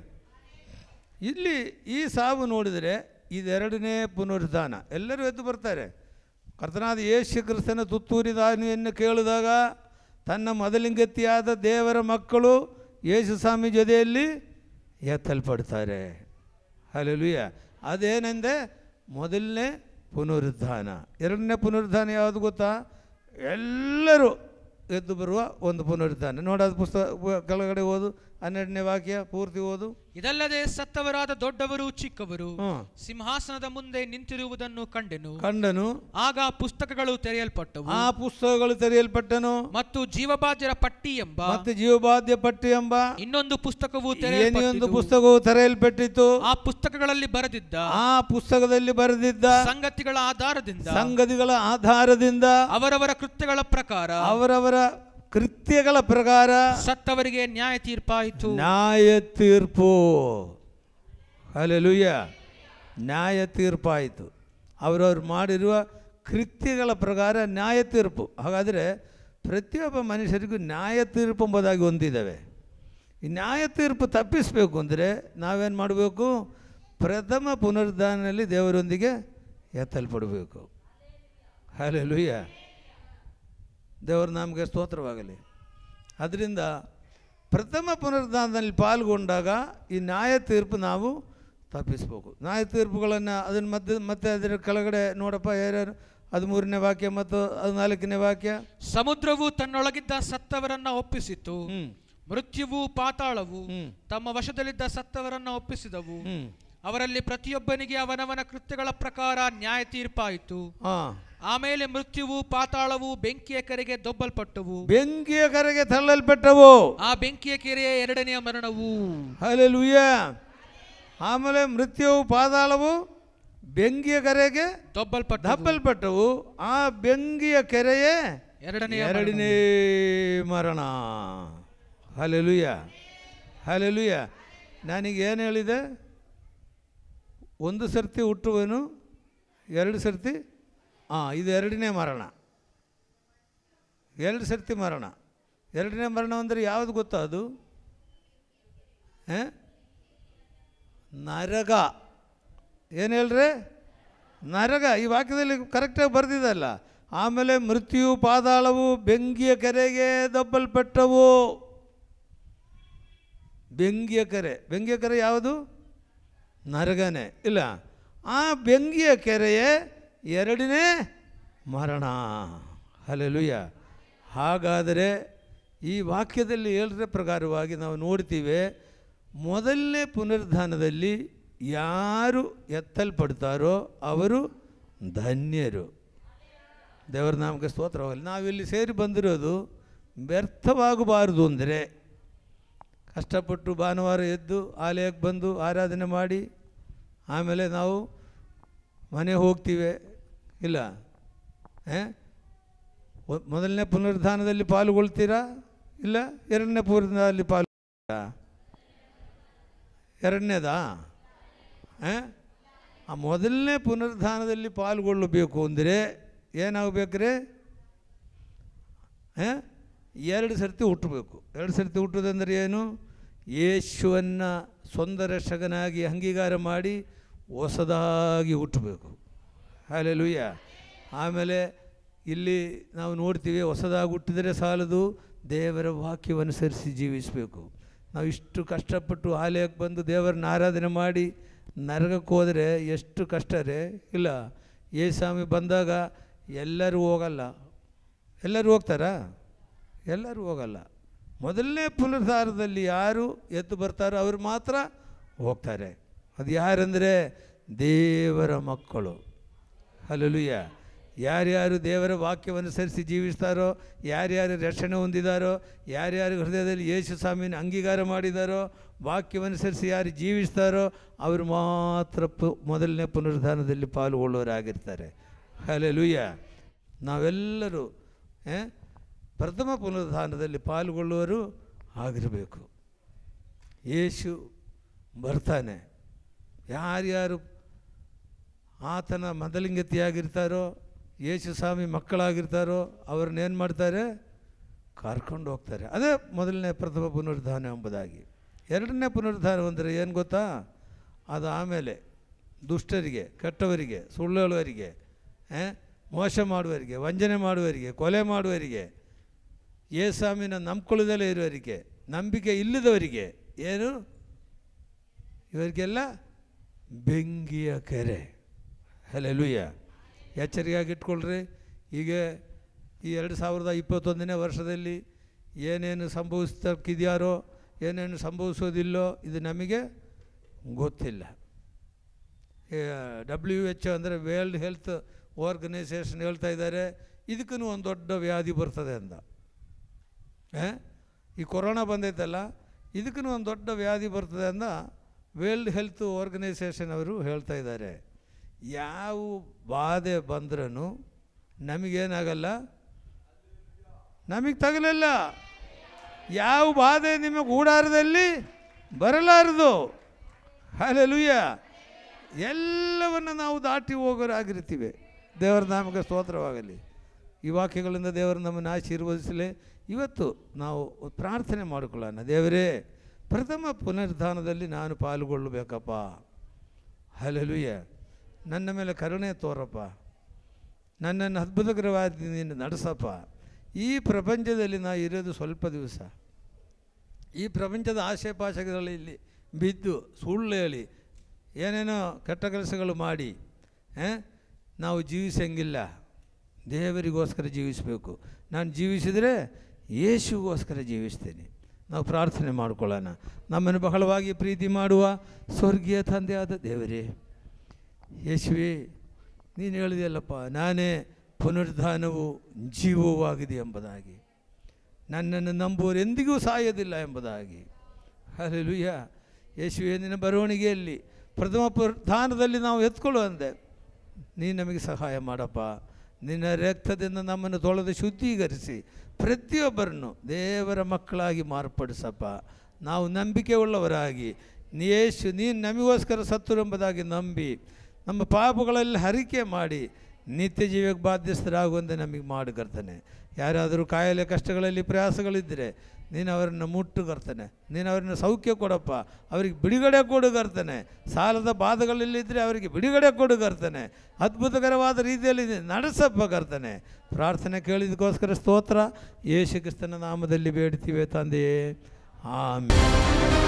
ಇಲ್ಲಿ ಈ ಸಾವು ನೋಡಿದರೆ ಇದೆರಡನೇ ಪುನರುದ್ಧಾನ ಎಲ್ಲರೂ ಎದ್ದು ಬರ್ತಾರೆ ಕರ್ತನಾದ ಯೇಸು ಕ್ರಿಸ್ತನ ತುತ್ತೂರಿದಾನಿಯನ್ನು ಕೇಳಿದಾಗ ತನ್ನ ಮೊದಲಿಂಗತಿಯಾದ ದೇವರ ಮಕ್ಕಳು ಯೇಸು ಸ್ವಾಮಿ ಜೊತೆಯಲ್ಲಿ ಎತ್ತಲ್ಪಡ್ತಾರೆ ಅಲ್ಲೆಲುಯ್ಯ ಅದೇನೆಂದೆ ಮೊದಲನೇ ಪುನರುದ್ಧಾನ ಎರಡನೇ ಪುನರುದ್ಧಾನ ಯಾವುದು ಗೊತ್ತಾ ಎಲ್ಲರೂ ಎದ್ದು ಬರುವ ಒಂದು ಪುನರುತ್ಥಾನ ನೋಡೋದು ಪುಸ್ತಕ ಕೆಳಗಡೆ ಓದು ಹನ್ನೆರಡನೇ ವಾಕ್ಯ ಪೂರ್ತಿ ಓದು ಇದಲ್ಲದೆ ಸತ್ತವರಾದ ದೊಡ್ಡವರು ಚಿಕ್ಕವರು ಸಿಂಹಾಸನದ ಮುಂದೆ ನಿಂತಿರುವುದನ್ನು ಕಂಡೆನು ಕಂಡನು ಆಗ ಪುಸ್ತಕಗಳು ತೆರೆಯಲ್ಪಟ್ಟವು ಆ ಪುಸ್ತಕಗಳು ತೆರೆಯಲ್ಪಟ್ಟನು ಮತ್ತು ಜೀವಬಾಧ್ಯರ ಪಟ್ಟಿ ಎಂಬ ಮತ್ತು ಜೀವಬಾಧ್ಯ ಪಟ್ಟಿ ಎಂಬ ಇನ್ನೊಂದು ಪುಸ್ತಕವು ಇನ್ನೊಂದು ಪುಸ್ತಕವು ತೆರೆಯಲ್ಪಟ್ಟಿತ್ತು ಆ ಪುಸ್ತಕಗಳಲ್ಲಿ ಬರೆದಿದ್ದ ಆ ಪುಸ್ತಕದಲ್ಲಿ ಬರೆದಿದ್ದ ಸಂಗತಿಗಳ ಆಧಾರದಿಂದ ಸಂಗತಿಗಳ ಆಧಾರದಿಂದ ಅವರವರ ಕೃತ್ಯಗಳ ಪ್ರಕಾರ ಅವರವರ ಕೃತ್ಯಗಳ ಪ್ರಕಾರ ಸತ್ತವರಿಗೆ ನ್ಯಾಯ ತೀರ್ಪಾಯಿತು ನ್ಯಾಯ ತೀರ್ಪು ಅಲ್ಲೆಲುಯ್ಯ ನ್ಯಾಯ ತೀರ್ಪಾಯಿತು ಅವರವ್ರು ಮಾಡಿರುವ ಕೃತ್ಯಗಳ ಪ್ರಕಾರ ನ್ಯಾಯ ತೀರ್ಪು ಹಾಗಾದರೆ ಪ್ರತಿಯೊಬ್ಬ ಮನುಷ್ಯರಿಗೂ ನ್ಯಾಯ ತೀರ್ಪು ಎಂಬುದಾಗಿ ಹೊಂದಿದ್ದಾವೆ ಈ ನ್ಯಾಯ ತೀರ್ಪು ತಪ್ಪಿಸಬೇಕು ಅಂದರೆ ನಾವೇನು ಮಾಡಬೇಕು ಪ್ರಥಮ ಪುನರುದ್ಧಾನದಲ್ಲಿ ದೇವರೊಂದಿಗೆ ಎತ್ತಲ್ಪಡಬೇಕು ಅಲ್ಲೆಲುಯ್ಯ ದೇವರ ನಮಗೆ ಸ್ತೋತ್ರವಾಗಲಿ ಅದರಿಂದ ಪ್ರಥಮ ಪುನರುದ್ಧಾನದಲ್ಲಿ ಪಾಲ್ಗೊಂಡಾಗ ಈ ನ್ಯಾಯ ತೀರ್ಪು ನಾವು ತಪ್ಪಿಸ್ಬೇಕು ನ್ಯಾಯ ತೀರ್ಪುಗಳನ್ನು ಅದನ್ನು ಮತ್ತೆ ಮತ್ತೆ ಅದರ ಕೆಳಗಡೆ ನೋಡಪ್ಪ ಯಾರ್ಯಾರು ಹದಿಮೂರನೇ ವಾಕ್ಯ ಮತ್ತು ಹದಿನಾಲ್ಕನೇ ವಾಕ್ಯ ಸಮುದ್ರವು ತನ್ನೊಳಗಿದ್ದ ಸತ್ತವರನ್ನ ಒಪ್ಪಿಸಿತ್ತು ಮೃತ್ಯುವು ಪಾತಾಳವು ತಮ್ಮ ವಶದಲ್ಲಿದ್ದ ಸತ್ತವರನ್ನ ಒಪ್ಪಿಸಿದವು ಅವರಲ್ಲಿ ಪ್ರತಿಯೊಬ್ಬನಿಗೆ ಅವನವನ ಕೃತ್ಯಗಳ ಪ್ರಕಾರ ನ್ಯಾಯ ತೀರ್ಪಾಯಿತು ಆಮೇಲೆ ಮೃತ್ಯುವು ಪಾತಾಳವು ಬೆಂಕಿಯ ಕರೆಗೆ ದೊಬ್ಬಲ್ಪಟ್ಟವು ಬೆಂಕಿಯ ಕರೆಗೆ ತಳ್ಳಲ್ಪಟ್ಟವು ಆ ಬೆಂಕಿಯ ಕೆರೆಯ ಎರಡನೆಯ ಮರಣವು ಆಮೇಲೆ ಮೃತ್ಯುವು ಪಾತಾಳವು ಬೆಂಕಿಯ ಕರೆಗೆ ದೊಬ್ಬಲ್ಪಟ್ಟ ದಬ್ಬಲ್ಪಟ್ಟವು ಆ ಬೆಂಕಿಯ ಕೆರೆಯೇ ಎರಡನೇ ಎರಡನೇ ಮರಣ ಹಲೆಲುಯ್ಯ ಹಲೆಲುಯ್ಯ ನನಗೇನು ಹೇಳಿದೆ ಒಂದು ಸರ್ತಿ ಹುಟ್ಟುವೇನು ಎರಡು ಸರ್ತಿ ಹಾಂ ಇದು ಎರಡನೇ ಮರಣ ಎರಡು ಸರ್ತಿ ಮರಣ ಎರಡನೇ ಮರಣ ಅಂದರೆ ಯಾವುದು ಗೊತ್ತಾ ಅದು ನರಗ ಏನು ಹೇಳ್ರಿ ನರಗ ಈ ವಾಕ್ಯದಲ್ಲಿ ಕರೆಕ್ಟಾಗಿ ಬರೆದಿದ್ದಲ್ಲ ಆಮೇಲೆ ಮೃತ್ಯು ಪಾದಾಳವು ಬೆಂಗಿಯ ಕೆರೆಗೆ ದಬ್ಬಲ್ಪಟ್ಟವು ಬೆಂಗಿಯ ಕೆರೆ ಬೆಂಗಿಯ ಕೆರೆ ಯಾವುದು ನರಗನೆ ಇಲ್ಲ ಆ ಬೆಂಗಿಯ ಕೆರೆಯೇ ಎರಡನೇ ಮರಣ ಅಲೆಲುಯ್ಯ ಹಾಗಾದರೆ ಈ ವಾಕ್ಯದಲ್ಲಿ ಹೇಳಿದ್ರೆ ಪ್ರಕಾರವಾಗಿ ನಾವು ನೋಡ್ತೀವಿ ಮೊದಲನೇ ಪುನರ್ಧಾನದಲ್ಲಿ ಯಾರು ಎತ್ತಲ್ಪಡ್ತಾರೋ ಅವರು ಧನ್ಯರು ದೇವರ ನಾಮಕ್ಕೆ ಸ್ತೋತ್ರವಾಗಲಿ ನಾವಿಲ್ಲಿ ಸೇರಿ ಬಂದಿರೋದು ವ್ಯರ್ಥವಾಗಬಾರದು ಅಂದರೆ ಕಷ್ಟಪಟ್ಟು ಭಾನುವಾರ ಎದ್ದು ಆಲಯಕ್ಕೆ ಬಂದು ಆರಾಧನೆ ಮಾಡಿ ಆಮೇಲೆ ನಾವು ಮನೆ ಹೋಗ್ತೀವಿ ಇಲ್ಲ ಮೊದಲನೇ ಪುನರುದ್ಧಾನದಲ್ಲಿ ಪಾಲ್ಗೊಳ್ತೀರಾ ಇಲ್ಲ ಎರಡನೇ ಪುನರುದ್ಧಾನದಲ್ಲಿ ಪಾಲ್ಗೊಳ್ತೀರಾ ಎರಡನೇದಾ ಆ ಮೊದಲನೇ ಪುನರುದ್ಧಾನದಲ್ಲಿ ಪಾಲ್ಗೊಳ್ಳಬೇಕು ಅಂದರೆ ಏನಾಗಬೇಕ್ರೆ ಎರಡು ಸರ್ತಿ ಹುಟ್ಟಬೇಕು ಎರಡು ಸರ್ತಿ ಹುಟ್ಟೋದಂದರೆ ಏನು ಯೇಸುವನ್ನು ಸೊಂದರ ಶಗನಾಗಿ ಅಂಗೀಕಾರ ಮಾಡಿ ಹೊಸದಾಗಿ ಹುಟ್ಟಬೇಕು ಲೂಯ್ಯ ಆಮೇಲೆ ಇಲ್ಲಿ ನಾವು ನೋಡ್ತೀವಿ ಹೊಸದಾಗಿ ಹುಟ್ಟಿದರೆ ಸಾಲದು ದೇವರ ಸರಿಸಿ ಜೀವಿಸಬೇಕು ನಾವು ಇಷ್ಟು ಕಷ್ಟಪಟ್ಟು ಆಲಯಕ್ಕೆ ಬಂದು ದೇವರನ್ನ ಆರಾಧನೆ ಮಾಡಿ ನರಗಕ್ಕೆ ಹೋದರೆ ಎಷ್ಟು ಕಷ್ಟ ರೇ ಇಲ್ಲ ಸ್ವಾಮಿ ಬಂದಾಗ ಎಲ್ಲರೂ ಹೋಗಲ್ಲ ಎಲ್ಲರೂ ಹೋಗ್ತಾರಾ ಎಲ್ಲರೂ ಹೋಗಲ್ಲ ಮೊದಲನೇ ಪುನರ್ಧಾರದಲ್ಲಿ ಯಾರು ಎದ್ದು ಬರ್ತಾರೋ ಅವರು ಮಾತ್ರ ಹೋಗ್ತಾರೆ ಅದು ಯಾರಂದರೆ ದೇವರ ಮಕ್ಕಳು ಅಲ್ಲಲುಯ್ಯ ಯಾರ್ಯಾರು ದೇವರ ವಾಕ್ಯವನ್ನು ಸರಿಸಿ ಜೀವಿಸ್ತಾರೋ ಯಾರ್ಯಾರು ರಕ್ಷಣೆ ಹೊಂದಿದಾರೋ ಯಾರ್ಯಾರು ಹೃದಯದಲ್ಲಿ ಯೇಸು ಸ್ವಾಮಿನ ಅಂಗೀಕಾರ ಮಾಡಿದಾರೋ ವಾಕ್ಯವನ್ನು ಸರಿಸಿ ಯಾರು ಜೀವಿಸ್ತಾರೋ ಅವರು ಮಾತ್ರ ಪು ಮೊದಲನೇ ಪುನರುದ್ಧಾನದಲ್ಲಿ ಪಾಲ್ಗೊಳ್ಳೋರಾಗಿರ್ತಾರೆ ಲೂಯ್ಯ ನಾವೆಲ್ಲರೂ ಪ್ರಥಮ ಪುನರುತ್ಥಾನದಲ್ಲಿ ಪಾಲ್ಗೊಳ್ಳುವರು ಆಗಿರಬೇಕು ಯೇಸು ಬರ್ತಾನೆ ಯಾರ್ಯಾರು ಆತನ ಮದಲಿಂಗತಿಯಾಗಿರ್ತಾರೋ ಯೇಸು ಸ್ವಾಮಿ ಮಕ್ಕಳಾಗಿರ್ತಾರೋ ಅವ್ರನ್ನೇನು ಮಾಡ್ತಾರೆ ಕರ್ಕೊಂಡು ಹೋಗ್ತಾರೆ ಅದೇ ಮೊದಲನೇ ಪ್ರಥಮ ಪುನರುದ್ಧಾನ ಎಂಬುದಾಗಿ ಎರಡನೇ ಪುನರುದ್ಧಾನ ಅಂದರೆ ಏನು ಗೊತ್ತಾ ಅದು ಆಮೇಲೆ ದುಷ್ಟರಿಗೆ ಕೆಟ್ಟವರಿಗೆ ಸುಳ್ಳುವರಿಗೆ ಮೋಸ ಮಾಡುವವರಿಗೆ ವಂಚನೆ ಮಾಡುವವರಿಗೆ ಕೊಲೆ ಮಾಡುವವರಿಗೆ ಯೇಸಾಮಿನ ನಂಬ್ಕೊಳ್ಳೋದಲ್ಲೇ ಇರೋರಿಗೆ ನಂಬಿಕೆ ಇಲ್ಲದವರಿಗೆ ಏನು ಇವರಿಗೆಲ್ಲ ಬೆಂಗಿಯ ಕೆರೆ ಅಲ್ಲೆಲುಯ್ಯ ಎಚ್ಚರಿಕೆಯಾಗಿ ಇಟ್ಕೊಳ್ರಿ ಈಗ ಈ ಎರಡು ಸಾವಿರದ ಇಪ್ಪತ್ತೊಂದನೇ ವರ್ಷದಲ್ಲಿ ಏನೇನು ಸಂಭವಿಸ್ತಕ್ಕಿದ್ಯಾರೋ ಏನೇನು ಸಂಭವಿಸೋದಿಲ್ಲೋ ಇದು ನಮಗೆ ಗೊತ್ತಿಲ್ಲ ಡಬ್ಲ್ಯೂ ಎಚ್ ಅಂದರೆ ವೇಲ್ಡ್ ಹೆಲ್ತ್ ಆರ್ಗನೈಸೇಷನ್ ಹೇಳ್ತಾ ಇದ್ದಾರೆ ಇದಕ್ಕೂ ಒಂದು ದೊಡ್ಡ ವ್ಯಾಧಿ ಬರ್ತದೆ ಅಂತ ಈ ಕೊರೋನಾ ಬಂದೈತಲ್ಲ ಇದಕ್ಕೂ ಒಂದು ದೊಡ್ಡ ವ್ಯಾಧಿ ಬರ್ತದೆ ಅಂತ ವೇಲ್ಡ್ ಹೆಲ್ತ್ ಆರ್ಗನೈಸೇಷನ್ ಅವರು ಹೇಳ್ತಾ ಇದ್ದಾರೆ ಯಾವ ಬಾಧೆ ಬಂದ್ರೂ ನಮಗೇನಾಗಲ್ಲ ನಮಗೆ ತಗಲಿಲ್ಲ ಯಾವ ಬಾಧೆ ನಿಮಗೆ ಗೂಡಾರದಲ್ಲಿ ಬರಲಾರದು ಹಾಲೆಲುಯ್ಯ ಎಲ್ಲವನ್ನು ನಾವು ದಾಟಿ ಹೋಗೋರಾಗಿರ್ತೀವಿ ದೇವರ ನಾಮಕ್ಕೆ ಸ್ತೋತ್ರವಾಗಲಿ ಈ ವಾಕ್ಯಗಳಿಂದ ದೇವರು ನಮ್ಮನ್ನು ಆಶೀರ್ವದಿಸಲಿ ಇವತ್ತು ನಾವು ಪ್ರಾರ್ಥನೆ ಮಾಡಿಕೊಳ್ಳೋಣ ದೇವರೇ ಪ್ರಥಮ ಪುನರ್ಧಾನದಲ್ಲಿ ನಾನು ಪಾಲ್ಗೊಳ್ಳಬೇಕಪ್ಪ ಹಲಲುಯ ನನ್ನ ಮೇಲೆ ಕರುಣೆ ತೋರಪ್ಪ ನನ್ನನ್ನು ಅದ್ಭುತಕರವಾಗಿ ನಡೆಸಪ್ಪ ಈ ಪ್ರಪಂಚದಲ್ಲಿ ನಾ ಇರೋದು ಸ್ವಲ್ಪ ದಿವಸ ಈ ಪ್ರಪಂಚದ ಆಶೆ ಪಾಶಗಳಲ್ಲಿ ಇಲ್ಲಿ ಬಿದ್ದು ಸುಳ್ಳು ಹೇಳಿ ಏನೇನೋ ಕೆಟ್ಟ ಕೆಲಸಗಳು ಮಾಡಿ ನಾವು ಜೀವಿಸಂಗಿಲ್ಲ ದೇವರಿಗೋಸ್ಕರ ಜೀವಿಸಬೇಕು ನಾನು ಜೀವಿಸಿದರೆ ಯೇಸುಗೋಸ್ಕರ ಜೀವಿಸ್ತೇನೆ ನಾವು ಪ್ರಾರ್ಥನೆ ಮಾಡಿಕೊಳ್ಳೋಣ ನಮ್ಮನ್ನು ಬಹಳವಾಗಿ ಪ್ರೀತಿ ಮಾಡುವ ಸ್ವರ್ಗೀಯ ತಂದೆಯಾದ ದೇವರೇ ಯೇಸುವೆ ನೀನು ಹೇಳಿದೆಯಲ್ಲಪ್ಪ ನಾನೇ ಪುನರುದ್ಧಾನವು ಜೀವವಾಗಿದೆ ಎಂಬುದಾಗಿ ನನ್ನನ್ನು ನಂಬುವರು ಎಂದಿಗೂ ಸಾಯೋದಿಲ್ಲ ಎಂಬುದಾಗಿ ಅಲ್ಲೂಯ್ಯ ಯೇಸುವೆ ನಿನ್ನ ಬರವಣಿಗೆಯಲ್ಲಿ ಪ್ರಥಮ ಪ್ರಧಾನದಲ್ಲಿ ನಾವು ಎತ್ಕೊಳ್ಳುವಂತೆ ಅಂದೆ ನೀನು ನಮಗೆ ಸಹಾಯ ಮಾಡಪ್ಪ ನಿನ್ನ ರಕ್ತದಿಂದ ನಮ್ಮನ್ನು ತೊಳೆದು ಶುದ್ಧೀಕರಿಸಿ ಪ್ರತಿಯೊಬ್ಬರನ್ನು ದೇವರ ಮಕ್ಕಳಾಗಿ ಮಾರ್ಪಡಿಸಪ್ಪ ನಾವು ನಂಬಿಕೆ ಉಳ್ಳವರಾಗಿ ಯೇಸು ನೀನು ನಮಗೋಸ್ಕರ ಸತ್ತುರೆಂಬುದಾಗಿ ಎಂಬುದಾಗಿ ನಂಬಿ ನಮ್ಮ ಪಾಪಗಳಲ್ಲಿ ಹರಿಕೆ ಮಾಡಿ ನಿತ್ಯ ಜೀವಕ್ಕೆ ಬಾಧ್ಯಸ್ಥರಾಗುವಂತೆ ನಮಗೆ ಕರ್ತಾನೆ ಯಾರಾದರೂ ಕಾಯಿಲೆ ಕಷ್ಟಗಳಲ್ಲಿ ಪ್ರಯಾಸಗಳಿದ್ದರೆ ನೀನು ಅವರನ್ನು ಮುಟ್ಟುಗರ್ತಾನೆ ನೀನು ಅವರನ್ನು ಸೌಖ್ಯ ಕೊಡಪ್ಪ ಅವರಿಗೆ ಬಿಡುಗಡೆ ಕರ್ತಾನೆ ಸಾಲದ ಬಾಧೆಗಳಲ್ಲಿದ್ದರೆ ಅವರಿಗೆ ಬಿಡುಗಡೆ ಕರ್ತಾನೆ ಅದ್ಭುತಕರವಾದ ರೀತಿಯಲ್ಲಿ ನಡೆಸಪ್ಪ ಕರ್ತಾನೆ ಪ್ರಾರ್ಥನೆ ಕೇಳಿದಕ್ಕೋಸ್ಕರ ಸ್ತೋತ್ರ ಯೇಸು ಕ್ರಿಸ್ತನ ನಾಮದಲ್ಲಿ ಬೇಡ್ತೀವಿ ತಂದೆಯೇ ಆಮೇಲೆ